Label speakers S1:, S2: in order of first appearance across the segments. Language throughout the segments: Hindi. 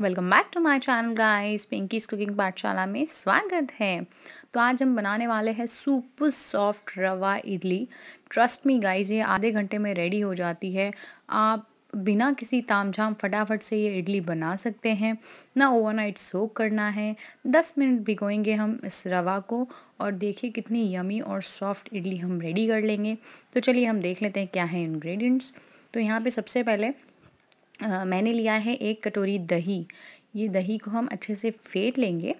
S1: welcome back to my channel guys Pinky's cooking पाठशाला में स्वागत है तो आज हम बनाने वाले हैं सुपर सॉफ्ट रवा इडली ट्रस्ट मी गाइस ये आधे घंटे में रेडी हो जाती है आप बिना किसी ताम झाम फटाफट से ये इडली बना सकते हैं ना ओवरनाइट सोक करना है दस मिनट भिगोएंगे हम इस रवा को और देखिए कितनी यमी और सॉफ्ट इडली हम रेडी कर लेंगे तो चलिए हम देख लेते हैं क्या है इन्ग्रीडियंट्स तो यहाँ पे सबसे पहले आ, मैंने लिया है एक कटोरी दही ये दही को हम अच्छे से फेंट लेंगे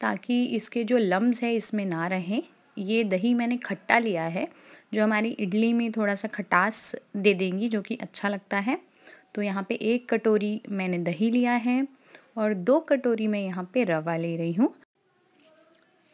S1: ताकि इसके जो लम्ब है इसमें ना रहें ये दही मैंने खट्टा लिया है जो हमारी इडली में थोड़ा सा खटास दे देंगी जो कि अच्छा लगता है तो यहाँ पे एक कटोरी मैंने दही लिया है और दो कटोरी मैं यहाँ पे रवा ले रही हूँ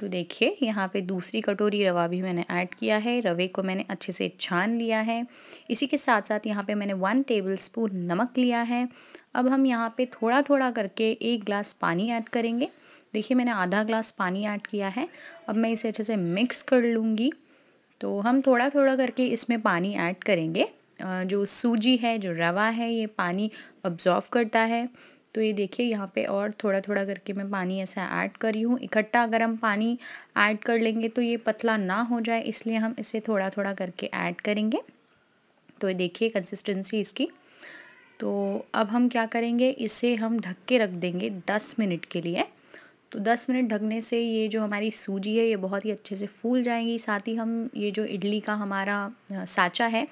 S1: तो देखिए यहाँ पे दूसरी कटोरी रवा भी मैंने ऐड किया है रवे को मैंने अच्छे से छान लिया है इसी के साथ साथ यहाँ पे मैंने वन टेबल स्पून नमक लिया है अब हम यहाँ पे थोड़ा थोड़ा करके एक ग्लास पानी ऐड करेंगे देखिए मैंने आधा ग्लास पानी ऐड किया है अब मैं इसे अच्छे से मिक्स कर लूँगी तो हम थोड़ा थोड़ा करके इसमें पानी ऐड करेंगे जो सूजी है जो रवा है ये पानी अब्जॉर्व करता है तो ये देखिए यहाँ पे और थोड़ा थोड़ा करके मैं पानी ऐसा ऐड कर रही हूँ इकट्ठा अगर हम पानी ऐड कर लेंगे तो ये पतला ना हो जाए इसलिए हम इसे थोड़ा थोड़ा करके ऐड करेंगे तो ये देखिए कंसिस्टेंसी इसकी तो अब हम क्या करेंगे इसे हम ढक के रख देंगे दस मिनट के लिए तो दस मिनट ढकने से ये जो हमारी सूजी है ये बहुत ही अच्छे से फूल जाएंगी साथ ही हम ये जो इडली का हमारा साँचा है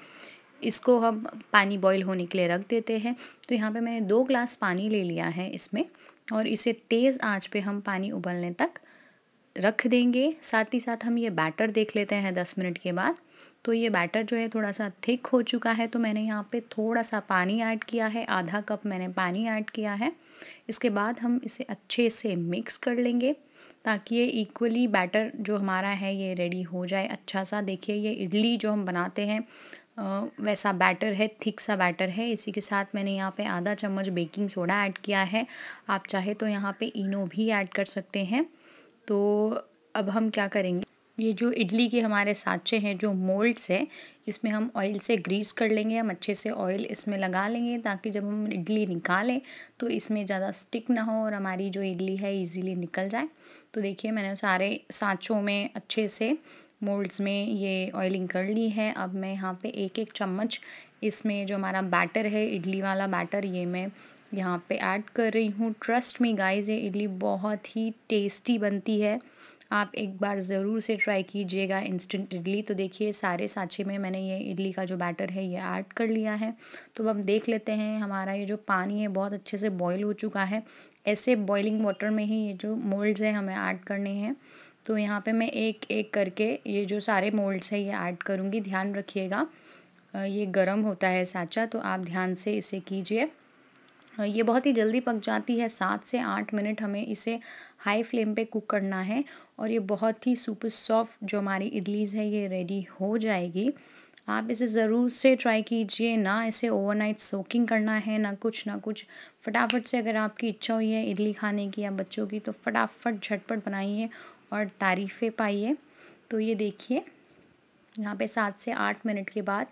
S1: इसको हम पानी बॉईल होने के लिए रख देते हैं तो यहाँ पे मैंने दो ग्लास पानी ले लिया है इसमें और इसे तेज़ आंच पे हम पानी उबलने तक रख देंगे साथ ही साथ हम ये बैटर देख लेते हैं दस मिनट के बाद तो ये बैटर जो है थोड़ा सा थिक हो चुका है तो मैंने यहाँ पे थोड़ा सा पानी ऐड किया है आधा कप मैंने पानी ऐड किया है इसके बाद हम इसे अच्छे से मिक्स कर लेंगे ताकि ये इक्वली बैटर जो हमारा है ये रेडी हो जाए अच्छा सा देखिए ये इडली जो हम बनाते हैं वैसा बैटर है थिक सा बैटर है इसी के साथ मैंने यहाँ पे आधा चम्मच बेकिंग सोडा ऐड किया है आप चाहे तो यहाँ पे इनो भी ऐड कर सकते हैं तो अब हम क्या करेंगे ये जो इडली के हमारे साँचे हैं जो मोल्ड्स है इसमें हम ऑयल से ग्रीस कर लेंगे हम अच्छे से ऑयल इसमें लगा लेंगे ताकि जब हम इडली निकालें तो इसमें ज़्यादा स्टिक ना हो और हमारी जो इडली है इजीली निकल जाए तो देखिए मैंने सारे साँचों में अच्छे से मोल्ड्स में ये ऑयलिंग कर ली है अब मैं यहाँ पे एक एक चम्मच इसमें जो हमारा बैटर है इडली वाला बैटर ये मैं यहाँ पे ऐड कर रही हूँ ट्रस्ट मी गाइस ये इडली बहुत ही टेस्टी बनती है आप एक बार ज़रूर से ट्राई कीजिएगा इंस्टेंट इडली तो देखिए सारे साँचे में मैंने ये इडली का जो बैटर है ये ऐड कर लिया है तो हम देख लेते हैं हमारा ये जो पानी है बहुत अच्छे से बॉयल हो चुका है ऐसे बॉइलिंग वाटर में ही ये जो मोल्ड्स हैं हमें ऐड करने हैं तो यहाँ पे मैं एक एक करके ये जो सारे मोल्ड्स है ये ऐड करूँगी ध्यान रखिएगा ये गर्म होता है साचा तो आप ध्यान से इसे कीजिए ये बहुत ही जल्दी पक जाती है सात से आठ मिनट हमें इसे हाई फ्लेम पे कुक करना है और ये बहुत ही सुपर सॉफ्ट जो हमारी इडलीज़ है ये रेडी हो जाएगी आप इसे ज़रूर से ट्राई कीजिए ना इसे ओवरनाइट सोकिंग करना है ना कुछ ना कुछ फटाफट से अगर आपकी इच्छा हुई है इडली खाने की या बच्चों की तो फटाफट झटपट बनाइए और तारीफ़ें पाई है तो ये देखिए यहाँ पे सात से आठ मिनट के बाद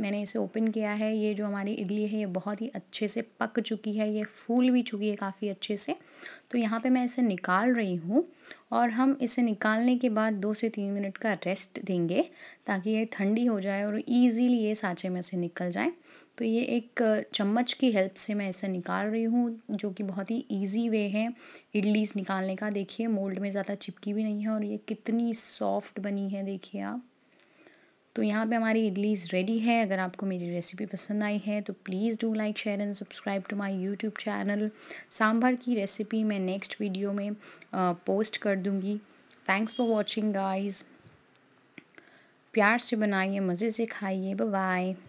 S1: मैंने इसे ओपन किया है ये जो हमारी इडली है ये बहुत ही अच्छे से पक चुकी है ये फूल भी चुकी है काफ़ी अच्छे से तो यहाँ पे मैं इसे निकाल रही हूँ और हम इसे निकालने के बाद दो से तीन मिनट का रेस्ट देंगे ताकि ये ठंडी हो जाए और ईजीली ये साँचे में से निकल जाए तो ये एक चम्मच की हेल्प से मैं इसे निकाल रही हूँ जो कि बहुत ही ईजी वे है इडलीस निकालने का देखिए मोल्ड में ज़्यादा चिपकी भी नहीं है और ये कितनी सॉफ्ट बनी है देखिए आप तो यहाँ पे हमारी इडलीज रेडी है अगर आपको मेरी रेसिपी पसंद आई है तो please do like share and subscribe to my YouTube channel sambar की रेसिपी मैं नेक्स्ट वीडियो में पोस्ट कर दूँगी थैंक्स फॉर वॉचिंग गाइज़ प्यार से बनाइए मज़े से खाइए बाय